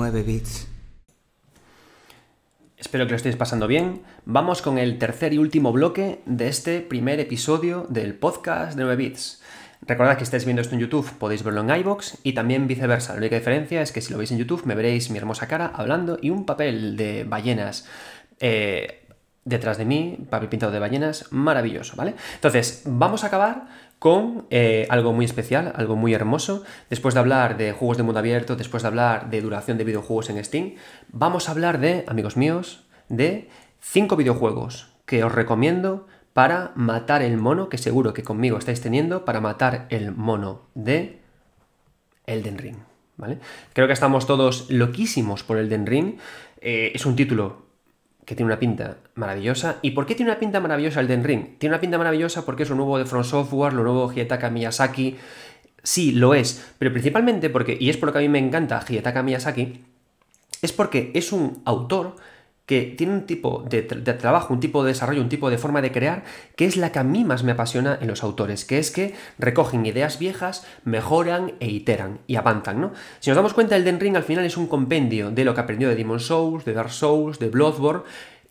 9 bits. Espero que lo estéis pasando bien. Vamos con el tercer y último bloque de este primer episodio del podcast de 9 bits. Recordad que estáis viendo esto en YouTube, podéis verlo en iBox y también viceversa. La única diferencia es que si lo veis en YouTube me veréis mi hermosa cara hablando y un papel de ballenas eh, detrás de mí, papel pintado de ballenas, maravilloso, ¿vale? Entonces, vamos a acabar con eh, algo muy especial, algo muy hermoso. Después de hablar de juegos de mundo abierto, después de hablar de duración de videojuegos en Steam, vamos a hablar de, amigos míos, de cinco videojuegos que os recomiendo para matar el mono, que seguro que conmigo estáis teniendo, para matar el mono de Elden Ring. ¿Vale? Creo que estamos todos loquísimos por Elden Ring. Eh, es un título que tiene una pinta maravillosa. ¿Y por qué tiene una pinta maravillosa el Den Ring? Tiene una pinta maravillosa porque es lo nuevo de From Software, lo nuevo de Hidetaka Miyazaki. Sí, lo es, pero principalmente porque, y es por lo que a mí me encanta Hidetaka Miyazaki, es porque es un autor que tiene un tipo de, trabajo, un tipo de desarrollo, un tipo de forma de crear, que es la que a mí más me apasiona en los autores, que es que recogen ideas viejas, mejoran e iteran y avanzan, ¿no? Si nos damos cuenta, el Den Ring al final es un compendio de lo que aprendió de Demon Souls, de Dark Souls, de Bloodborne,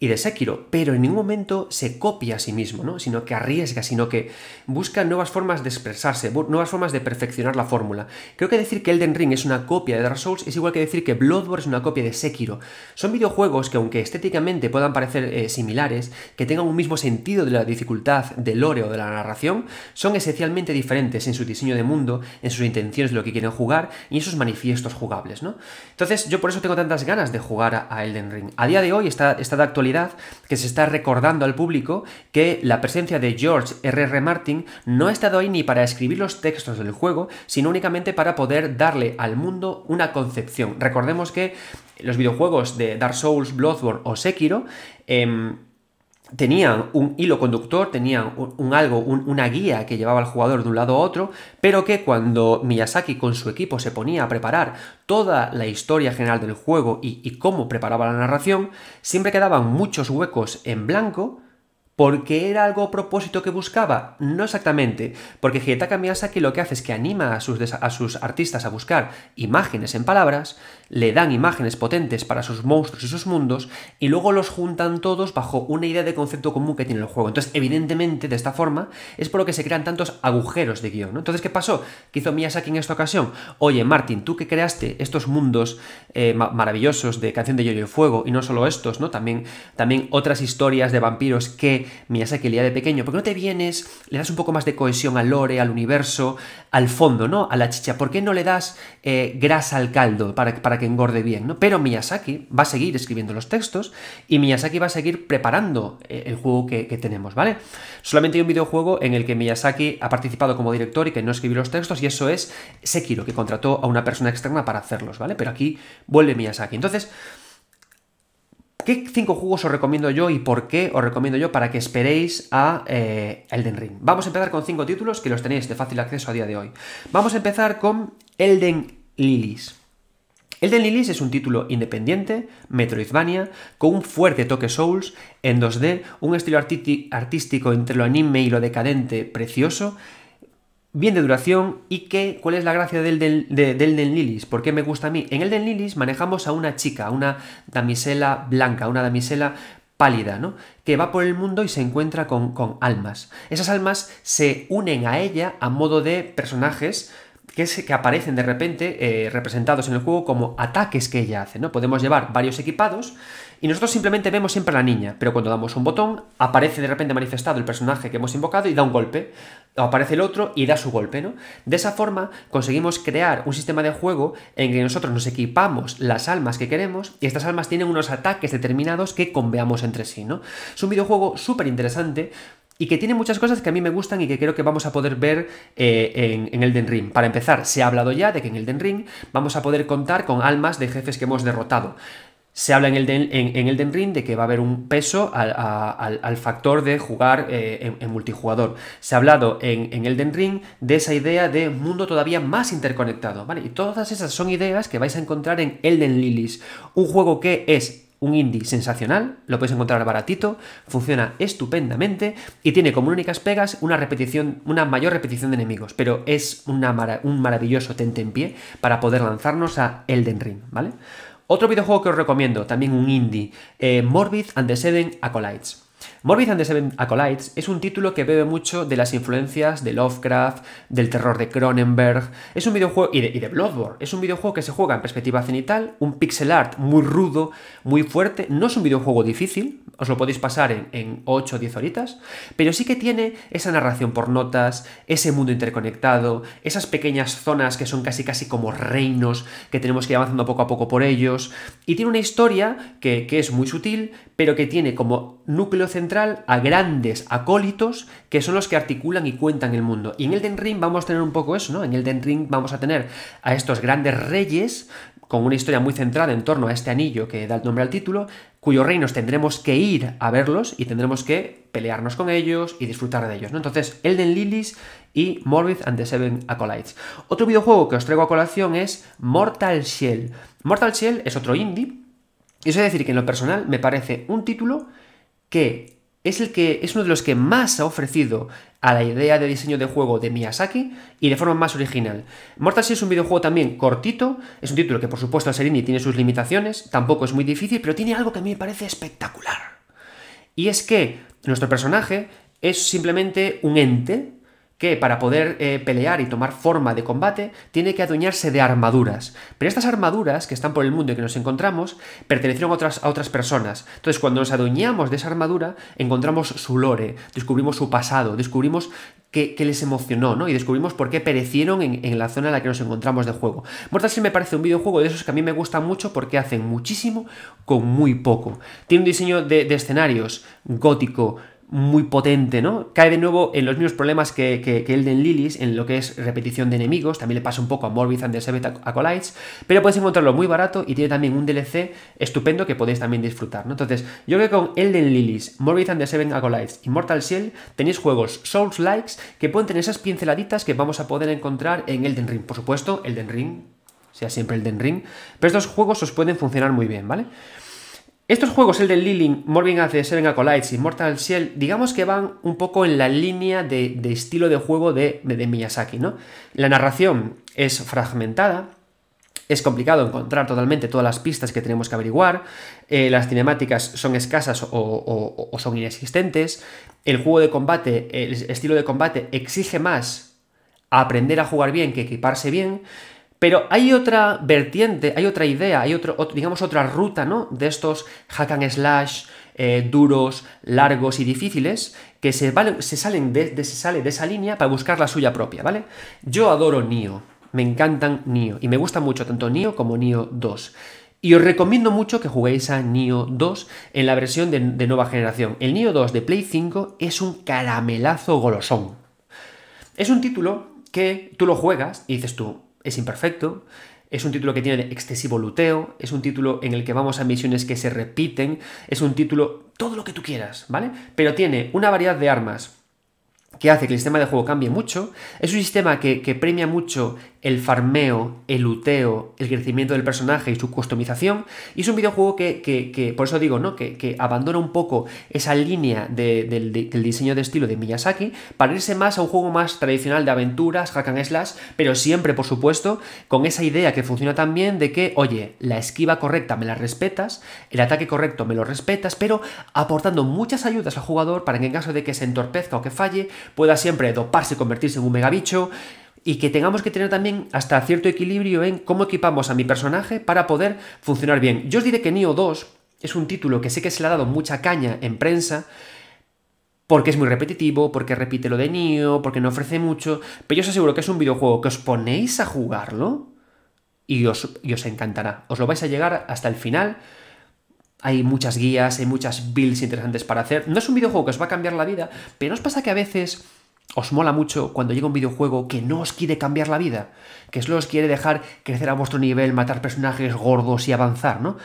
y de Sekiro, pero en ningún momento se copia a sí mismo, ¿no? sino que arriesga, sino que busca nuevas formas de expresarse, nuevas formas de perfeccionar la fórmula. Creo que decir que Elden Ring es una copia de Dark Souls es igual que decir que Bloodborne es una copia de Sekiro. Son videojuegos que aunque estéticamente puedan parecer eh, similares, que tengan un mismo sentido de la dificultad del lore o de la narración, son esencialmente diferentes en su diseño de mundo, en sus intenciones de lo que quieren jugar y en sus manifiestos jugables. ¿no? Entonces yo por eso tengo tantas ganas de jugar a Elden Ring. A día de hoy está, está de actualidad que se está recordando al público que la presencia de George R.R. Martin no ha estado ahí ni para escribir los textos del juego, sino únicamente para poder darle al mundo una concepción. Recordemos que los videojuegos de Dark Souls, Bloodborne o Sekiro em, tenían un hilo conductor, tenían un, algo, una guía que llevaba al jugador de un lado a otro, pero que cuando Miyazaki con su equipo se ponía a preparar toda la historia general del juego y cómo preparaba la narración, siempre quedaban muchos huecos en blanco ¿Porque era algo propósito que buscaba? No exactamente, porque Hidetaka Miyazaki lo que hace es que anima a sus, a sus artistas a buscar imágenes en palabras, le dan imágenes potentes para sus monstruos y sus mundos, y luego los juntan todos bajo una idea de concepto común que tiene el juego. Entonces, evidentemente, de esta forma, es por lo que se crean tantos agujeros de guión. Entonces, ¿qué pasó? ¿Qué hizo Miyazaki en esta ocasión? Oye, Martin, tú que creaste estos mundos eh, maravillosos de Canción de Hielo y Fuego, y no solo estos, ¿no? También, también otras historias de vampiros que Miyazaki leía de pequeño, ¿por qué no te vienes? Le das un poco más de cohesión al lore, al universo, al fondo, ¿no? A la chicha. ¿Por qué no le das eh, grasa al caldo para, que engorde bien, ¿no? Pero Miyazaki va a seguir escribiendo los textos y Miyazaki va a seguir preparando eh, el juego que, que tenemos, ¿vale? Solamente hay un videojuego en el que Miyazaki ha participado como director y que no escribió los textos y eso es Sekiro, que contrató a una persona externa para hacerlos, ¿vale? Pero aquí vuelve Miyazaki. Entonces, ¿Qué cinco juegos os recomiendo yo y por qué os recomiendo yo para que esperéis a eh, Elden Ring? Vamos a empezar con cinco títulos que los tenéis de fácil acceso a día de hoy. Vamos a empezar con Elden Lilies. Elden Lilies es un título independiente, Metroidvania, con un fuerte toque Souls, en 2D, un estilo artístico entre lo anime y lo decadente precioso, bien de duración y que, ¿cuál es la gracia del, del, del, Lilis? ¿Por qué me gusta a mí? En el Del Lilis manejamos a una chica, una damisela blanca, una damisela pálida, ¿no? Que va por el mundo y se encuentra con, con almas. Esas almas se unen a ella a modo de personajes que, que, aparecen de repente eh, representados en el juego como ataques que ella hace, ¿no? Podemos llevar varios equipados y nosotros simplemente vemos siempre a la niña, pero cuando damos un botón, aparece de repente manifestado el personaje que hemos invocado y da un golpe. O aparece el otro y da su golpe, ¿no? De esa forma conseguimos crear un sistema de juego en que nosotros nos equipamos las almas que queremos y estas almas tienen unos ataques determinados que conveamos entre sí, ¿no? Es un videojuego súper interesante y que tiene muchas cosas que a mí me gustan y que creo que vamos a poder ver eh, en, en, Elden Ring. Para empezar, se ha hablado ya de que en Elden Ring vamos a poder contar con almas de jefes que hemos derrotado. Se habla en el Elden Ring de que va a haber un peso al, factor de jugar eh, en, multijugador. Se ha hablado en, en Elden Ring de esa idea de mundo todavía más interconectado, ¿vale? Y todas esas son ideas que vais a encontrar en Elden Lilies, un juego que es un indie sensacional, lo puedes encontrar baratito, funciona estupendamente y tiene como únicas pegas una repetición, una mayor repetición de enemigos, pero es una maravilloso un maravilloso pie para poder lanzarnos a Elden Ring, ¿vale? Otro videojuego que os recomiendo, también un indie, eh, Morbid and the Seven Acolytes. Morbid and the Seven Acolytes es un título que bebe mucho de las influencias de Lovecraft, del terror de Cronenberg, es un videojuego y de, Bloodborne. Es un videojuego que se juega en perspectiva cenital, un pixel art muy rudo, muy fuerte. No es un videojuego difícil, os lo podéis pasar en, 8 o 10 horitas, pero sí que tiene esa narración por notas, ese mundo interconectado, esas pequeñas zonas que son casi casi como reinos que tenemos que ir avanzando poco a poco por ellos. Y tiene una historia que es muy sutil, pero que tiene como núcleo central a grandes acólitos que son los que articulan y cuentan el mundo. Y en Elden Ring vamos a tener un poco eso, ¿no? En Elden Ring vamos a tener a estos grandes reyes con una historia muy centrada en torno a este anillo que da el nombre al título, cuyos reinos tendremos que ir a verlos y tendremos que pelearnos con ellos y disfrutar de ellos. ¿no? Entonces, Elden Lilies y Morbid and the Seven Acolytes. Otro videojuego que os traigo a colación es Mortal Shell. Mortal Shell es otro indie. Y eso es decir que en lo personal me parece un título que es, el que, es uno de los que más ha ofrecido a la idea de diseño de juego de Miyazaki y de forma más original. Mortal es un videojuego también cortito, es un título que por supuesto a Serini tiene sus limitaciones, tampoco es muy difícil, pero tiene algo que a mí me parece espectacular. Y es que nuestro personaje es simplemente un ente que para poder eh, pelear y tomar forma de combate tiene que adueñarse de armaduras. Pero estas armaduras que están por el mundo y que nos encontramos pertenecieron a otras, a otras personas. Entonces cuando nos adueñamos de esa armadura encontramos su lore, descubrimos su pasado, descubrimos qué les emocionó, ¿no? Y descubrimos por qué perecieron en, la zona en la que nos encontramos de juego. Mortal Sin me parece un videojuego de esos que a mí me gusta mucho porque hacen muchísimo con muy poco. Tiene un diseño de, de escenarios gótico, muy potente, ¿no? Cae de nuevo en los mismos problemas que, que, Elden Lilies, en lo que es repetición de enemigos, también le pasa un poco a Morbid and the Seven Acolytes, pero podéis encontrarlo muy barato y tiene también un DLC estupendo que podéis también disfrutar, ¿no? Entonces, yo creo que con Elden Lilies, Morbid and the Seven Acolytes y Mortal Shell tenéis juegos Souls-likes que pueden tener esas pinceladitas que vamos a poder encontrar en Elden Ring. Por supuesto, Elden Ring, sea siempre Elden Ring, pero estos juegos os pueden funcionar muy bien, ¿vale? Estos juegos, el de Lilin, Morbing the Seven Acolytes y Mortal Shell, digamos que van un poco en la línea de, estilo de juego de, Miyazaki, ¿no? La narración es fragmentada, es complicado encontrar totalmente todas las pistas que tenemos que averiguar, eh, las cinemáticas son escasas o, o, son inexistentes, el juego de combate, el estilo de combate exige más aprender a jugar bien que equiparse bien, pero hay otra vertiente, hay otra idea, hay digamos otra ruta, ¿no? De estos hack and slash eh, duros, largos y difíciles que se, salen de, se sale de esa línea para buscar la suya propia, ¿vale? Yo adoro Nio, me encantan Nio y me gusta mucho tanto Nio como Nio 2. Y os recomiendo mucho que juguéis a Nio 2 en la versión de, de nueva generación. El Nio 2 de Play 5 es un caramelazo golosón. Es un título que tú lo juegas y dices tú, es imperfecto, es un título que tiene excesivo luteo, es un título en el que vamos a misiones que se repiten, es un título todo lo que tú quieras, ¿vale? Pero tiene una variedad de armas que hace que el sistema de juego cambie mucho, es un sistema que, que premia mucho el farmeo, el luteo, el crecimiento del personaje y su customización. Y es un videojuego que, por eso digo, ¿no? Que, abandona un poco esa línea del, diseño de estilo de Miyazaki para irse más a un juego más tradicional de aventuras, hack and slash, pero siempre, por supuesto, con esa idea que funciona también de que, oye, la esquiva correcta me la respetas, el ataque correcto me lo respetas, pero aportando muchas ayudas al jugador para que en caso de que se entorpezca o que falle, pueda siempre doparse y convertirse en un megabicho y que tengamos que tener también hasta cierto equilibrio en cómo equipamos a mi personaje para poder funcionar bien. Yo os diré que Nio 2 es un título que sé que se le ha dado mucha caña en prensa, porque es muy repetitivo, porque repite lo de Nio, porque no ofrece mucho, pero yo os aseguro que es un videojuego que os ponéis a jugarlo y os, os encantará. Os lo vais a llegar hasta el final. Hay muchas guías, hay muchas builds interesantes para hacer. No es un videojuego que os va a cambiar la vida, pero os pasa que a veces os mola mucho cuando llega un videojuego que no os quiere cambiar la vida, que solo os quiere dejar crecer a vuestro nivel, matar personajes gordos y avanzar, ¿no?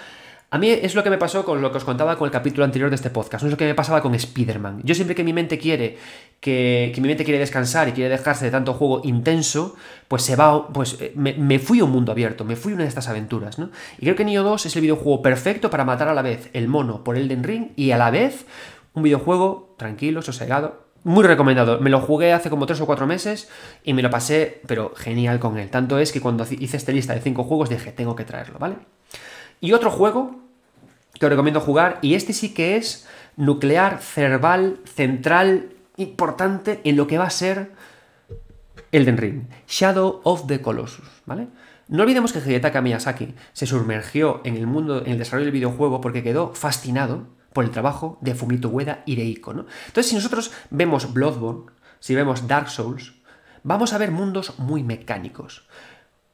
A mí es lo que me pasó con lo que os contaba con el capítulo anterior de este podcast, es lo que me pasaba con Spider-Man. Yo siempre que mi mente quiere que, mi mente quiere descansar y quiere dejarse de tanto juego intenso, pues se va, pues eh, me, fui a un mundo abierto, me fui a una de estas aventuras, ¿no? Y creo que Nioh 2 es el videojuego perfecto para matar a la vez el mono por Elden Ring y a la vez un videojuego tranquilo, sosegado, muy recomendado. Me lo jugué hace como 3 o 4 meses y me lo pasé, pero genial con él. Tanto es que cuando hice esta lista de cinco juegos dije, tengo que traerlo, ¿vale? Y otro juego que os recomiendo jugar, y este sí que es nuclear, cerval, central, importante en lo que va a ser Elden Ring. Shadow of the Colossus, ¿vale? No olvidemos que Hidetaka Miyazaki se sumergió en el mundo, en el desarrollo del videojuego porque quedó fascinado por el trabajo de Fumito Ueda y de Ico. ¿no? Entonces, si nosotros vemos Bloodborne, si vemos Dark Souls, vamos a ver mundos muy mecánicos,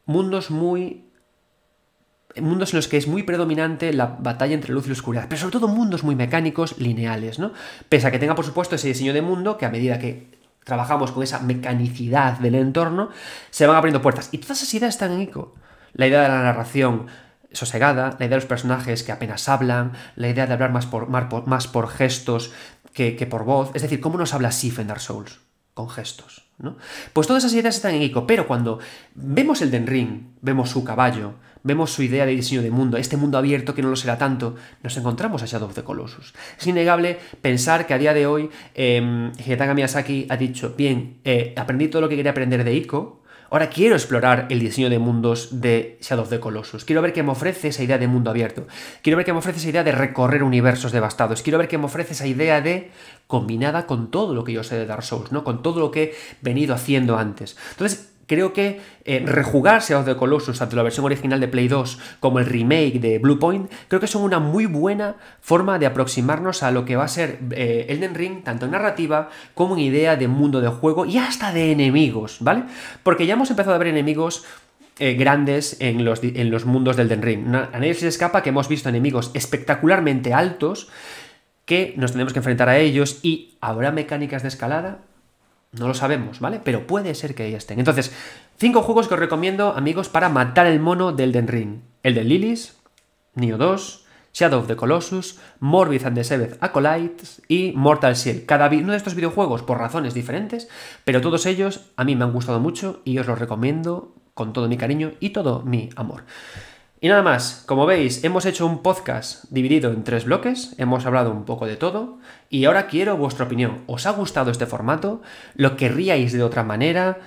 mundos muy mundos en los que es muy predominante la batalla entre luz y oscuridad, pero sobre todo mundos muy mecánicos, lineales, ¿no? Pese a que tenga, por supuesto, ese diseño de mundo que a medida que trabajamos con esa mecanicidad del entorno, se van abriendo puertas. Y todas esas ideas están en ICO. La idea de la narración, sosegada, la idea de los personajes que apenas hablan, la idea de hablar más por, más por gestos que, por voz. Es decir, ¿cómo nos habla Sif en Dark Souls? Con gestos. ¿no? Pues todas esas ideas están en Ico, pero cuando vemos el Den vemos su caballo, vemos su idea de diseño de mundo, este mundo abierto que no lo será tanto, nos encontramos a Shadow de the Colossus. Es innegable pensar que a día de hoy eh, Hidetaka Miyazaki ha dicho, bien, eh, aprendí todo lo que quería aprender de Ico, Ahora quiero explorar el diseño de mundos de Shadow of the Colossus. Quiero ver qué me ofrece esa idea de mundo abierto. Quiero ver qué me ofrece esa idea de recorrer universos devastados. Quiero ver qué me ofrece esa idea de combinada con todo lo que yo sé de Dark Souls, ¿no? Con todo lo que he venido haciendo antes. Entonces, Creo que eh, rejugarse a de the Colossus, tanto la versión original de Play 2 como el remake de Blue Point, creo que son una muy buena forma de aproximarnos a lo que va a ser eh, Elden Ring, tanto en narrativa como en idea de mundo de juego y hasta de enemigos, ¿vale? Porque ya hemos empezado a ver enemigos eh, grandes en los, en los mundos del Den Ring. A nadie se escapa que hemos visto enemigos espectacularmente altos que nos tenemos que enfrentar a ellos y habrá mecánicas de escalada, no lo sabemos, ¿vale? Pero puede ser que ahí estén. Entonces, cinco juegos que os recomiendo, amigos, para matar el mono del Den Ring. El de Lilith, Neo 2, Shadow of the Colossus, Morbid and the Seventh Acolytes y Mortal Shell. Cada uno de estos videojuegos por razones diferentes, pero todos ellos a mí me han gustado mucho y os los recomiendo con todo mi cariño y todo mi amor. Y nada más, como veis, hemos hecho un podcast dividido en tres bloques, hemos hablado un poco de todo, y ahora quiero vuestra opinión. ¿Os ha gustado este formato? ¿Lo querríais de otra manera?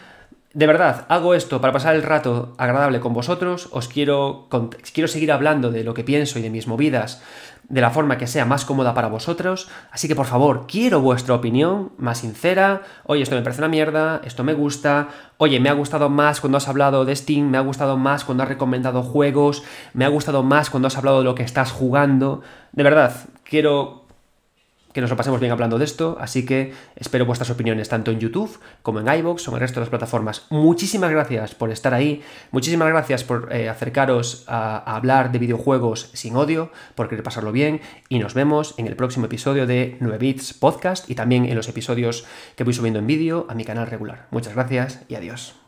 De verdad, hago esto para pasar el rato agradable con vosotros, os quiero, quiero seguir hablando de lo que pienso y de mis movidas de la forma que sea más cómoda para vosotros, así que por favor, quiero vuestra opinión más sincera, oye, esto me parece una mierda, esto me gusta, oye, me ha gustado más cuando has hablado de Steam, me ha gustado más cuando has recomendado juegos, me ha gustado más cuando has hablado de lo que estás jugando, de verdad, quiero que nos lo pasemos bien hablando de esto, así que espero vuestras opiniones tanto en YouTube como en iBox o en el resto de las plataformas. Muchísimas gracias por estar ahí, muchísimas gracias por eh, acercaros a, hablar de videojuegos sin odio, por querer pasarlo bien y nos vemos en el próximo episodio de 9 Bits Podcast y también en los episodios que voy subiendo en vídeo a mi canal regular. Muchas gracias y adiós.